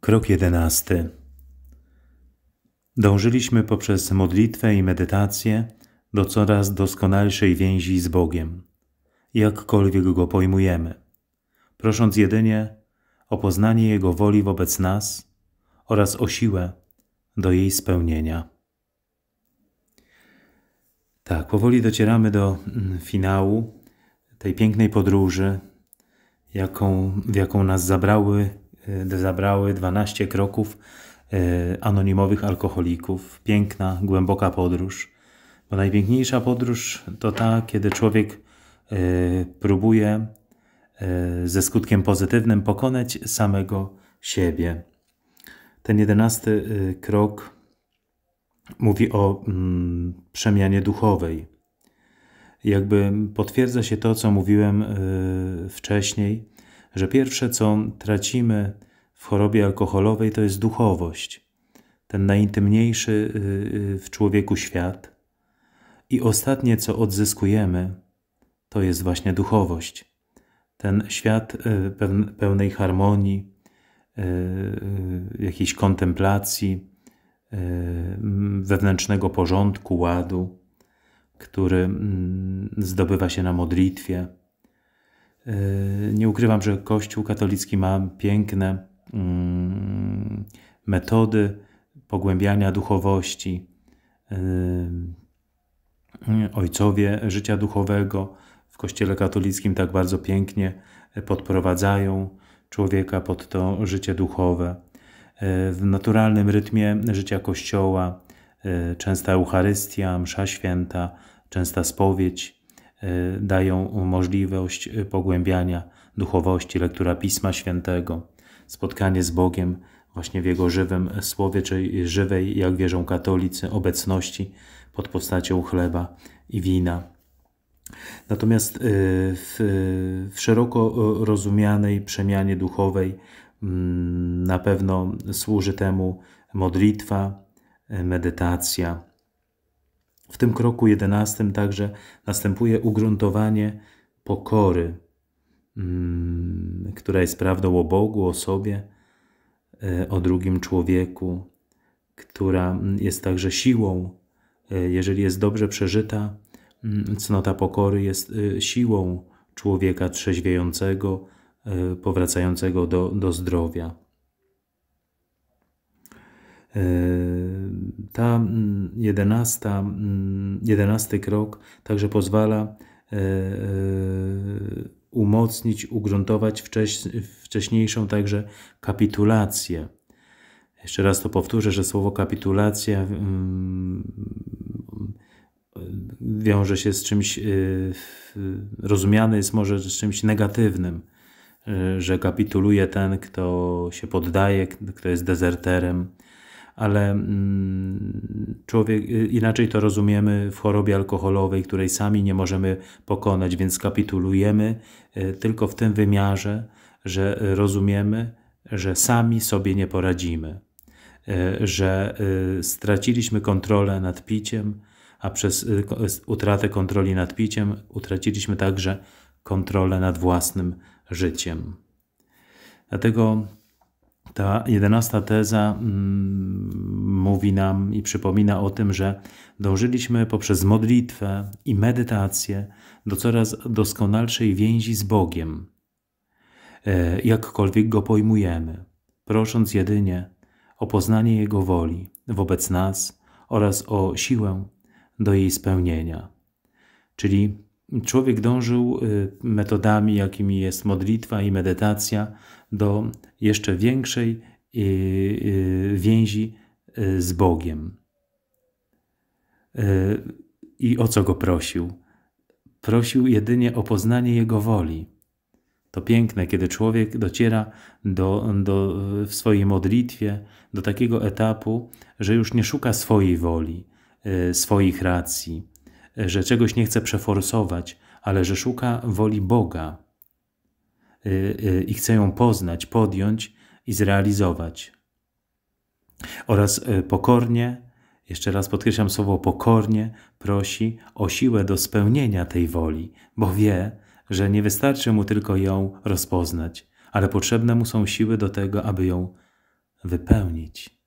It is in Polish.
Krok jedenasty. Dążyliśmy poprzez modlitwę i medytację do coraz doskonalszej więzi z Bogiem, jakkolwiek go pojmujemy, prosząc jedynie o poznanie Jego woli wobec nas oraz o siłę do jej spełnienia. Tak, powoli docieramy do mm, finału tej pięknej podróży, jaką, w jaką nas zabrały Y, zabrały 12 kroków y, anonimowych alkoholików. Piękna, głęboka podróż. Bo najpiękniejsza podróż to ta, kiedy człowiek y, próbuje ze skutkiem pozytywnym pokonać samego siebie. Ten jedenasty krok mówi o mm, przemianie duchowej. Jakby potwierdza się to, co mówiłem wcześniej, że pierwsze, co tracimy w chorobie alkoholowej, to jest duchowość, ten najintymniejszy y, y, w człowieku świat. I ostatnie, co odzyskujemy, to jest właśnie duchowość. Ten świat y, pełnej harmonii, jakiejś kontemplacji, wewnętrznego porządku, ładu, który mm, zdobywa się na modlitwie Yy, nie ukrywam, że Kościół katolicki ma piękne mm, metody pogłębiania duchowości. Yy, ojcowie życia duchowego w Kościele katolickim tak bardzo pięknie podprowadzają człowieka pod to życie duchowe. Yy, w naturalnym rytmie życia Kościoła częsta Eucharystia, msza święta, częsta spowiedź, Y, dają możliwość y, pogłębiania duchowości, lektura Pisma Świętego, spotkanie z Bogiem właśnie w Jego żywym słowie, czy żywej, jak wierzą katolicy, obecności pod postacią chleba i wina. Natomiast y, w, w szeroko rozumianej przemianie duchowej mm, na pewno służy temu modlitwa, medytacja, w tym kroku jedenastym także następuje ugruntowanie pokory, mm, która jest prawdą o Bogu, o sobie, e, o drugim człowieku, która mm, jest także siłą. E, jeżeli jest dobrze przeżyta, mm, cnota pokory jest e, siłą człowieka trzeźwiejącego, powracającego do, do zdrowia. Yy, ta mm, jedenasta, mm, jedenasty krok także pozwala e, e, umocnić, ugruntować wcześniejszą także kapitulację. Jeszcze raz to powtórzę, że słowo kapitulacja mm, wiąże się z czymś, e, rozumiane jest może z czymś negatywnym, że kapituluje ten, kto się poddaje, kto jest dezerterem, ale mm, człowiek, y, inaczej to rozumiemy w chorobie alkoholowej, której sami nie możemy pokonać, więc kapitulujemy y, tylko w tym wymiarze, że rozumiemy, że sami sobie nie poradzimy, y, że straciliśmy kontrolę nad piciem, a przez utratę kontroli nad piciem utraciliśmy także kontrolę nad własnym życiem. Dlatego ta jedenasta teza mm, mówi nam i przypomina o tym, że dążyliśmy poprzez modlitwę i medytację do coraz doskonalszej więzi z Bogiem, e, jakkolwiek go pojmujemy, prosząc jedynie o poznanie Jego woli wobec nas oraz o siłę do jej spełnienia. Czyli człowiek dążył y, metodami, jakimi jest modlitwa i medytacja, do jeszcze większej y, y, więzi y, z Bogiem. I o co go prosił? Prosił jedynie o poznanie Jego woli. To piękne, kiedy człowiek dociera do, do, w swojej modlitwie do takiego etapu, że już nie szuka swojej woli, swoich racji, że czegoś nie chce przeforsować, ale że szuka woli Boga Y, y, i chce ją poznać, podjąć i zrealizować. Oraz y, pokornie, jeszcze raz podkreślam słowo pokornie, prosi o siłę do spełnienia tej woli, bo wie, że nie wystarczy mu tylko ją rozpoznać, ale potrzebne mu są siły do tego, aby ją wypełnić.